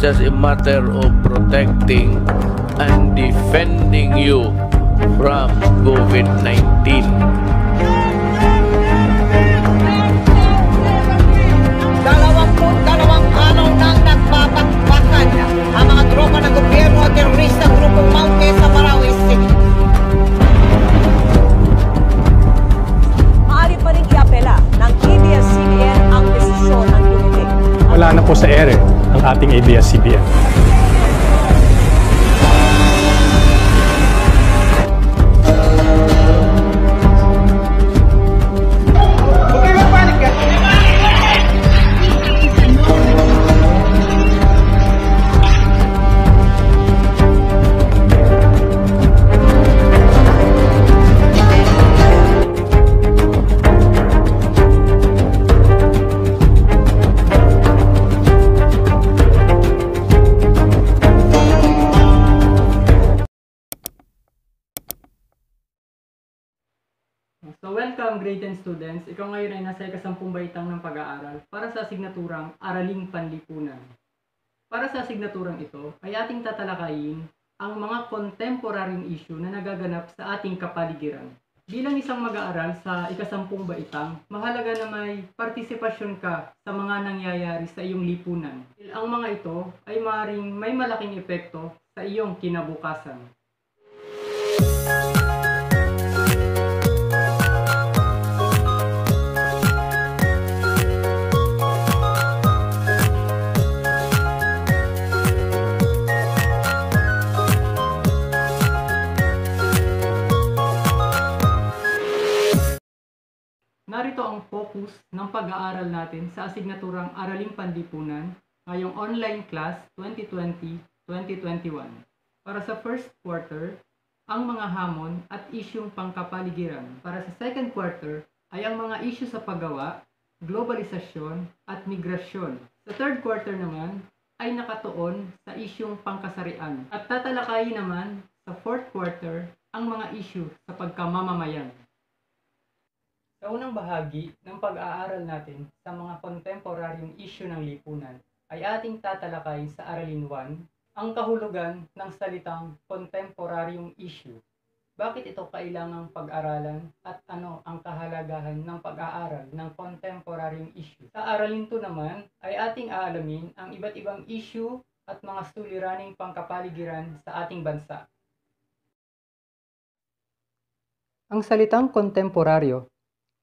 It's just a matter of protecting and defending you from COVID-19. dalawang araw nang nagpapakbakan ang mga tropa ng gobyerno at teroristang grupong Mount wala na po sa ere ang ating ABS-CBN. grade 10 students, ikaw ngayon ay nasa ikasampung baitang ng pag-aaral para sa asignaturang Araling Panlipunan. Para sa asignaturang ito, ay ating tatalakayin ang mga contemporary issue na nagaganap sa ating kapaligiran. Bilang isang mag-aaral sa ikasampung baitang, mahalaga na may partisipasyon ka sa mga nangyayari sa iyong lipunan. Ang mga ito ay maaaring may malaking epekto sa iyong kinabukasan. Music Narito ang focus ng pag-aaral natin sa asignaturang Araling Panlipunan ngayong online class 2020-2021 para sa first quarter ang mga hamon at isyung pangkapaligiran. Para sa second quarter ay ang mga isyu sa paggawa, globalisasyon at migrasyon. Sa third quarter naman ay nakatuon sa isyung pangkasarian at tatalakayin naman sa fourth quarter ang mga isyu sa pagkamamamayan. Sa unang bahagi ng pag-aaral natin sa mga kontemporaryong isyu ng lipunan ay ating tatalakayin sa Aralin 1 ang kahulugan ng salitang kontemporaryong issue. Bakit ito kailangang pag-aralan at ano ang kahalagahan ng pag-aaral ng contemporaryong issue? Sa Aralin 2 naman ay ating aalamin ang iba't ibang issue at mga suliraning pangkapaligiran sa ating bansa. Ang salitang kontemporaryo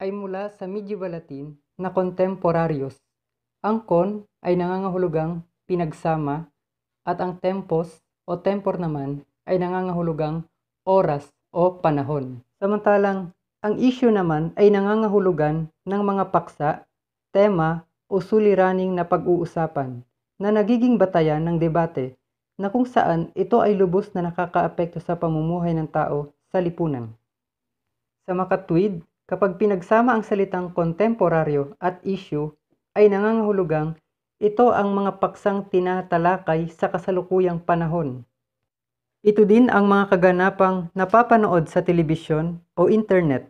ay mula sa medieval Latin na contemporarios. Ang con ay nangangahulugang pinagsama at ang tempos o tempor naman ay nangangahulugang oras o panahon. Samantalang ang issue naman ay nangangahulugan ng mga paksa, tema o suliraning na pag-uusapan na nagiging batayan ng debate na kung saan ito ay lubos na nakakaapekto sa pamumuhay ng tao sa lipunan. Sa makatwid, Kapag pinagsama ang salitang kontemporaryo at issue, ay nangangahulugang ito ang mga paksang tinatalakay sa kasalukuyang panahon. Ito din ang mga kaganapang napapanood sa telebisyon o internet,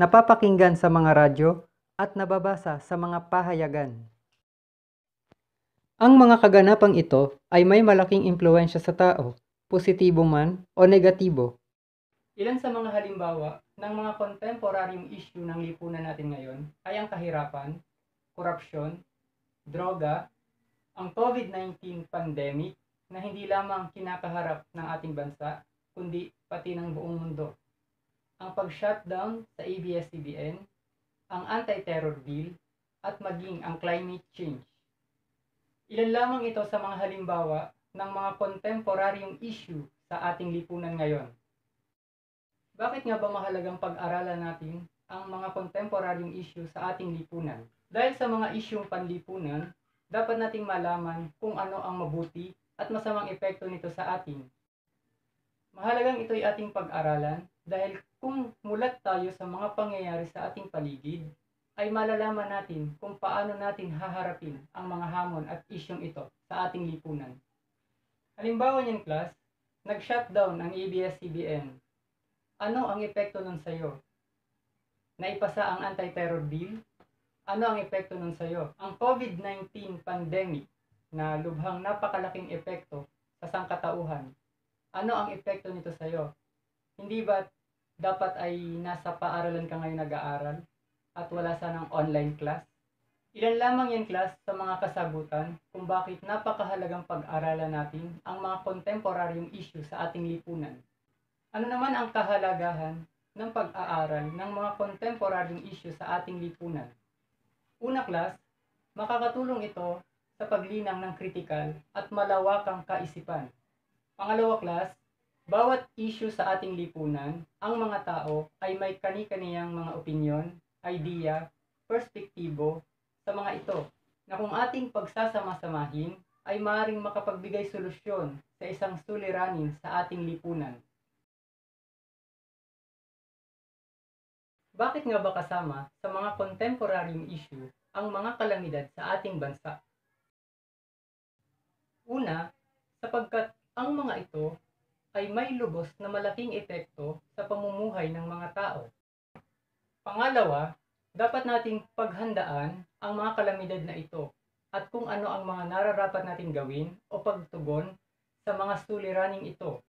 napapakinggan sa mga radyo, at nababasa sa mga pahayagan. Ang mga kaganapang ito ay may malaking impluensya sa tao, positibo man o negatibo. Ilan sa mga halimbawa ng mga contemporary issue ng lipunan natin ngayon ay ang kahirapan, korupsyon, droga, ang COVID-19 pandemic na hindi lamang kinakaharap ng ating bansa, kundi pati ng buong mundo. Ang pag-shutdown sa ABS-CBN, ang anti-terror bill, at maging ang climate change. Ilan lamang ito sa mga halimbawa ng mga contemporaryong issue sa ating lipunan ngayon. Bakit nga ba mahalagang pag-aralan natin ang mga kontemporaryong isyu sa ating lipunan? Dahil sa mga isyong panlipunan, dapat nating malaman kung ano ang mabuti at masamang epekto nito sa atin. Mahalagang ito'y ating pag-aralan dahil kung mulat tayo sa mga pangyayari sa ating paligid, ay malalaman natin kung paano natin haharapin ang mga hamon at isyong ito sa ating lipunan. Halimbawa niyan class, nag-shutdown ang ABS-CBN ano ang epekto nun sa'yo? Naipasa ang anti-terror bill? Ano ang epekto nun sa'yo? Ang COVID-19 pandemic na lubhang napakalaking epekto sa sangkatauhan, ano ang epekto nito sa'yo? Hindi ba dapat ay nasa paaralan ka ngayon nag-aaral at wala sanang online class? Ilan lamang yan class sa mga kasagutan kung bakit napakahalagang pag-aralan natin ang mga kontemporaryong issue sa ating lipunan. Ano naman ang kahalagahan ng pag-aaral ng mga kontemporaryong isyu sa ating lipunan? Una class, makakatulong ito sa paglinang ng kritikal at malawakang kaisipan. Pangalawa class, bawat issue sa ating lipunan, ang mga tao ay may kani-kaniyang mga opinyon, idea, perspektibo sa mga ito na kung ating pagsasama-samahin ay maaaring makapagbigay solusyon sa isang suliranin sa ating lipunan. Bakit nga ba kasama sa mga contemporary issue ang mga kalamidad sa ating bansa? Una, sapagkat ang mga ito ay may lubos na malaking epekto sa pamumuhay ng mga tao. Pangalawa, dapat nating paghandaan ang mga kalamidad na ito at kung ano ang mga nararapat nating gawin o pagtugon sa mga suliraning ito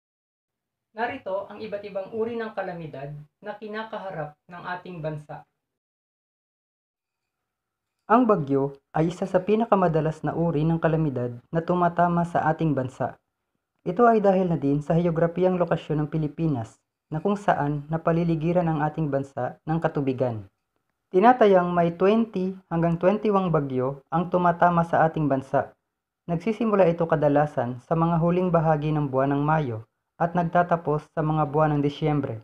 Narito ang iba't ibang uri ng kalamidad na kinakaharap ng ating bansa. Ang bagyo ay isa sa pinakamadalas na uri ng kalamidad na tumatama sa ating bansa. Ito ay dahil na din sa heograpiyang lokasyon ng Pilipinas na kung saan napaliligiran ang ating bansa ng katubigan. Tinatayang may 20 hanggang 21 bagyo ang tumatama sa ating bansa. Nagsisimula ito kadalasan sa mga huling bahagi ng buwan ng Mayo at nagtatapos sa mga buwan ng Disyembre.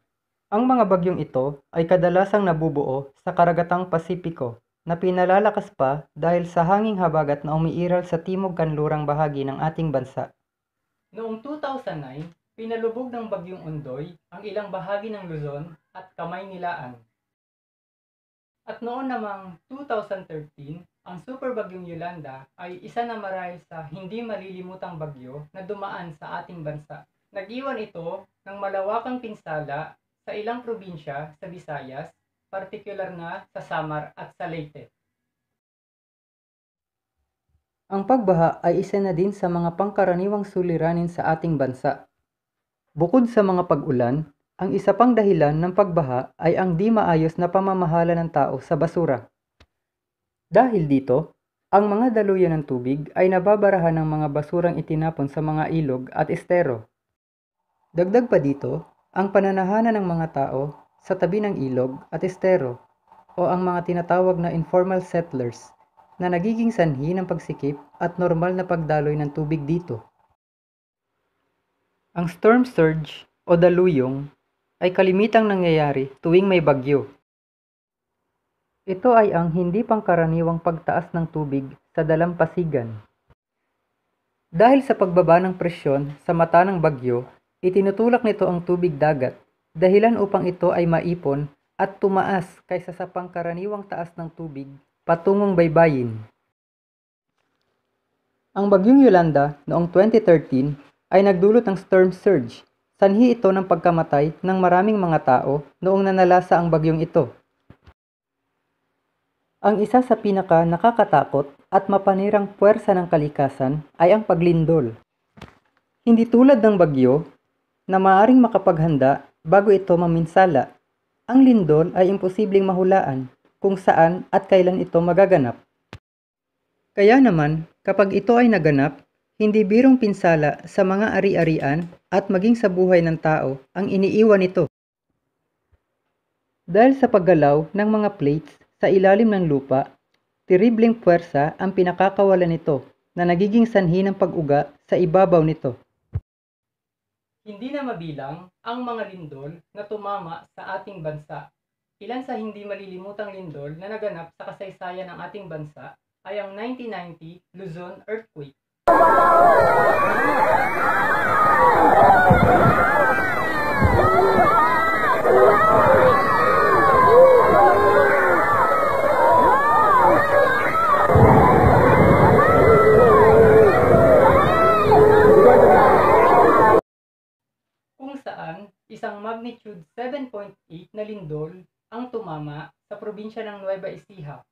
Ang mga bagyong ito ay kadalasang nabubuo sa karagatang Pasipiko na pinalalakas pa dahil sa hanging habagat na umiiral sa timog kanlurang bahagi ng ating bansa. Noong 2009, pinalubog ng bagyong Undoy ang ilang bahagi ng Luzon at Kamaynilaan. At noon namang 2013, ang Super Bagyong Yolanda ay isa na marahil sa hindi malilimutang bagyo na dumaan sa ating bansa. Nagiwan ito ng malawakang pinsala sa ilang probinsya sa Visayas, partikular na sa Samar at sa Leyte. Ang pagbaha ay isa na din sa mga pangkaraniwang suliranin sa ating bansa. Bukod sa mga pag-ulan, ang isa pang dahilan ng pagbaha ay ang di maayos na pamamahala ng tao sa basura. Dahil dito, ang mga daluyan ng tubig ay nababarahan ng mga basurang itinapon sa mga ilog at estero Dagdag pa dito, ang pananahana ng mga tao sa tabi ng ilog at estero o ang mga tinatawag na informal settlers na nagiging sanhi ng pagsikip at normal na pagdaloy ng tubig dito. Ang storm surge o daluyong ay kalimitang nangyayari tuwing may bagyo. Ito ay ang hindi pangkaraniwang pagtaas ng tubig sa dalampasigan. Dahil sa pagbaba ng presyon sa mata ng bagyo Itinutulak nito ang tubig dagat, dahilan upang ito ay maipon at tumaas kaysa sa pangkaraniwang taas ng tubig patungong baybayin. Ang bagyong Yolanda noong 2013 ay nagdulot ng storm surge. Sanhi ito ng pagkamatay ng maraming mga tao noong nanalasa ang bagyong ito. Ang isa sa pinaka nakakatakot at mapanirang puwersa ng kalikasan ay ang paglindol. Hindi tulad ng bagyo na maaring makapaghanda bago ito maminsala. Ang lindol ay imposibleng mahulaan kung saan at kailan ito magaganap. Kaya naman, kapag ito ay naganap, hindi birong pinsala sa mga ari-arian at maging sa buhay ng tao ang iniiwan nito. Dahil sa paggalaw ng mga plates sa ilalim ng lupa, tiribleng puwersa ang pinakakawalan nito na nagiging sanhi ng pag-uga sa ibabaw nito. Hindi na mabilang ang mga lindol na tumama sa ating bansa. Ilan sa hindi malilimutang lindol na naganap sa kasaysayan ng ating bansa ay ang 1990 Luzon earthquake. isang magnitude 7.8 na lindol ang tumama sa probinsya ng Nueva Ecija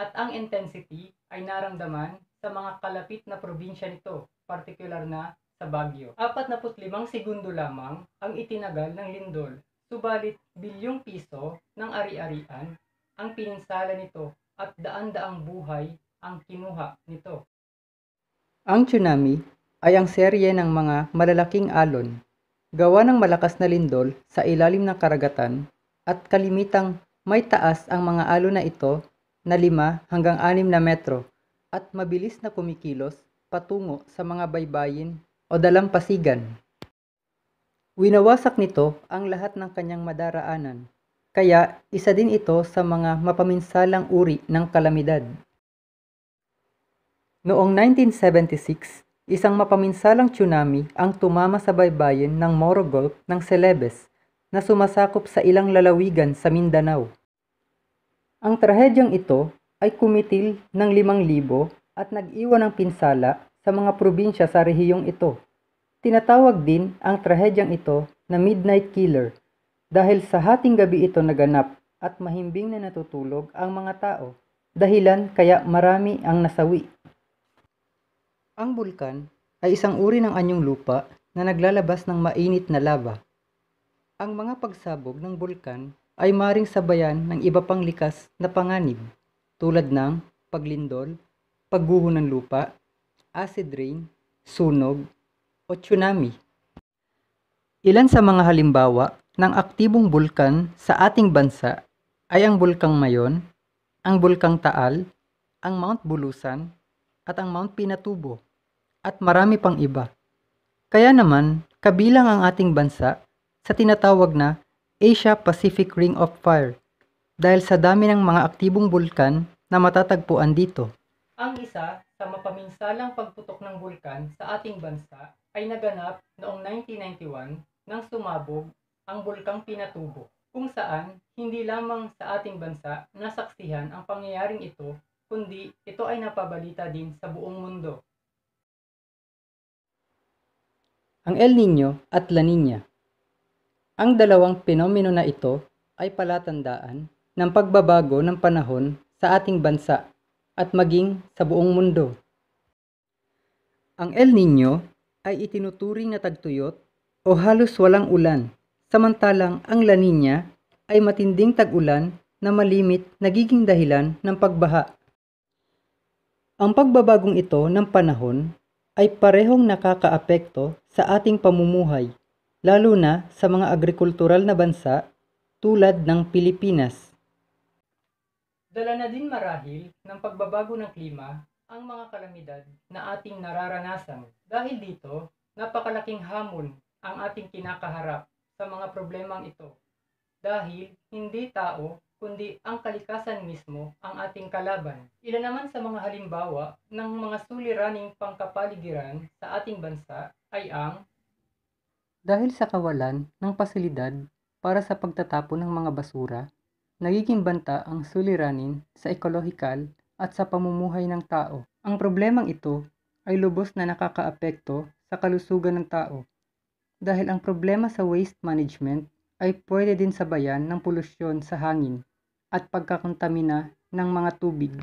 at ang intensity ay naramdaman sa mga kalapit na probinsya nito, partikular na sa Baguio. 45 segundo lamang ang itinagal ng lindol, subalit bilyong piso ng ari-arian ang pininsala nito at daan-daang buhay ang kinuha nito. Ang tsunami ay ang serye ng mga malalaking alon Gawa ng malakas na lindol sa ilalim ng karagatan at kalimitang may taas ang mga alo na ito na 5 hanggang 6 na metro at mabilis na kumikilos patungo sa mga baybayin o dalampasigan. Winawasak nito ang lahat ng kanyang madaraanan, kaya isa din ito sa mga mapaminsalang uri ng kalamidad. Noong 1976, Isang mapaminsalang tsunami ang tumama sa baybayin ng Moro Gulf ng Celebes na sumasakop sa ilang lalawigan sa Mindanao. Ang trahedyang ito ay kumitil ng 5,000 at nag-iwan ng pinsala sa mga probinsya sa rehiyong ito. Tinatawag din ang trahedyang ito na Midnight Killer dahil sa hating gabi ito naganap at mahimbing na natutulog ang mga tao dahilan kaya marami ang nasawi. Ang bulkan ay isang uri ng anyong lupa na naglalabas ng mainit na lava. Ang mga pagsabog ng bulkan ay maring sabayan ng iba pang likas na panganib tulad ng paglindol, pagguho ng lupa, acid rain, sunog, o tsunami. Ilan sa mga halimbawa ng aktibong bulkan sa ating bansa ay ang Bulkang Mayon, ang Bulkang Taal, ang Mount Bulusan, at ang Mount Pinatubo at marami pang iba. Kaya naman, kabilang ang ating bansa sa tinatawag na Asia Pacific Ring of Fire dahil sa dami ng mga aktibong bulkan na matatagpuan dito. Ang isa sa mapaminsalang pagputok ng bulkan sa ating bansa ay naganap noong 1991 nang sumabog ang bulkang Pinatubo kung saan hindi lamang sa ating bansa nasaksihan ang pangyayaring ito kundi ito ay napabalita din sa buong mundo. Ang El Nino at La Nina Ang dalawang pinomeno na ito ay palatandaan ng pagbabago ng panahon sa ating bansa at maging sa buong mundo. Ang El Nino ay itinuturing na tagtuyot o halos walang ulan, samantalang ang La Nina ay matinding tag-ulan na malimit nagiging dahilan ng pagbaha. Ang pagbabagong ito ng panahon ay parehong nakakaapekto sa ating pamumuhay, lalo na sa mga agrikultural na bansa tulad ng Pilipinas. Dala na din marahil ng pagbabago ng klima ang mga kalamidad na ating nararanasan. Dahil dito, napakalaking hamon ang ating kinakaharap sa mga problemang ito dahil hindi tao kundi ang kalikasan mismo ang ating kalaban. Ilan naman sa mga halimbawa ng mga suliraning pangkapaligiran sa ating bansa ay ang Dahil sa kawalan ng pasilidad para sa pagtatapon ng mga basura, nagiging banta ang suliranin sa ekolohikal at sa pamumuhay ng tao. Ang problemang ito ay lubos na nakakaapekto sa kalusugan ng tao dahil ang problema sa waste management ay pwede din sabayan ng polusyon sa hangin at pagkakontamina ng mga tubig.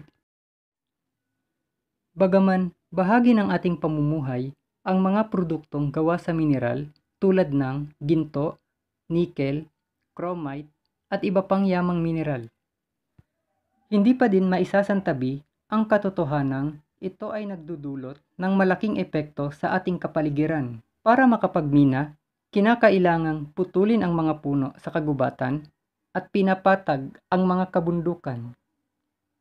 Bagaman bahagi ng ating pamumuhay ang mga produktong gawa sa mineral tulad ng ginto, nickel, chromite at iba pang yamang mineral. Hindi pa din maisasantabi ang katotohanang ito ay nagdudulot ng malaking epekto sa ating kapaligiran. Para makapagmina kinakailangang putulin ang mga puno sa kagubatan at pinapatag ang mga kabundukan.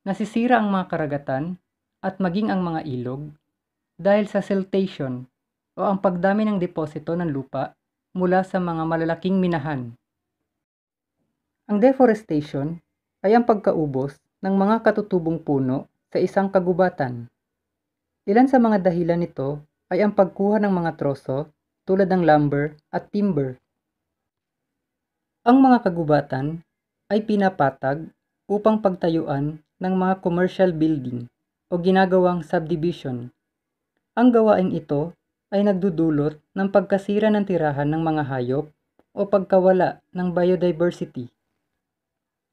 Nasisira ang mga karagatan at maging ang mga ilog dahil sa siltation o ang pagdami ng deposito ng lupa mula sa mga malalaking minahan. Ang deforestation ay ang pagkaubos ng mga katutubong puno sa isang kagubatan. Ilan sa mga dahilan nito ay ang pagkuha ng mga troso tulad ng lumber at timber. Ang mga kagubatan ay pinapatag upang pagtayuan ng mga commercial building o ginagawang subdivision. Ang gawain ito ay nagdudulot ng pagkasira ng tirahan ng mga hayop o pagkawala ng biodiversity.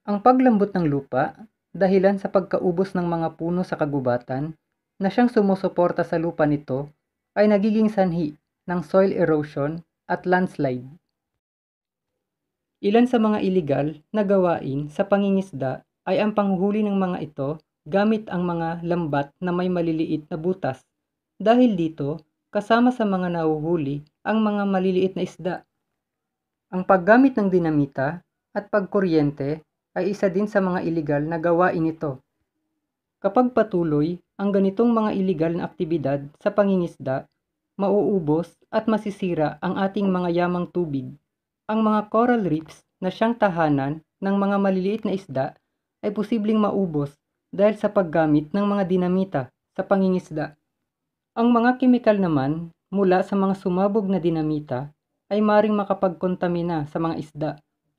Ang paglambot ng lupa dahilan sa pagkaubos ng mga puno sa kagubatan na siyang sumusuporta sa lupa nito ay nagiging sanhi ng soil erosion at landslide. Ilan sa mga ilegal na gawain sa pangingisda ay ang panghuli ng mga ito gamit ang mga lambat na may maliliit na butas. Dahil dito, kasama sa mga nahuhuli ang mga maliliit na isda. Ang paggamit ng dinamita at pagkuryente ay isa din sa mga ilegal na gawain ito. Kapag patuloy ang ganitong mga ilegal na aktibidad sa pangingisda, mauubos at masisira ang ating mga yamang tubig. Ang mga coral reefs na siyang tahanan ng mga maliliit na isda ay posibleng maubos dahil sa paggamit ng mga dinamita sa pangingisda. Ang mga kemikal naman mula sa mga sumabog na dinamita ay maring makapagkontamina sa mga isda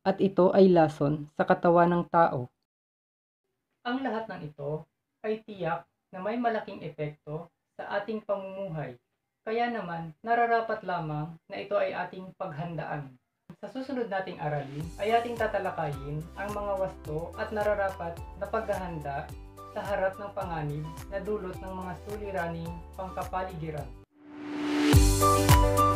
at ito ay lason sa katawan ng tao. Ang lahat ng ito ay tiyak na may malaking epekto sa ating pamumuhay kaya naman, nararapat lamang na ito ay ating paghandaan. Sa susunod nating aralin ay ating tatalakayin ang mga wasto at nararapat na paghahanda sa harap ng panganib na dulot ng mga suliraning pangkapaligiran. Music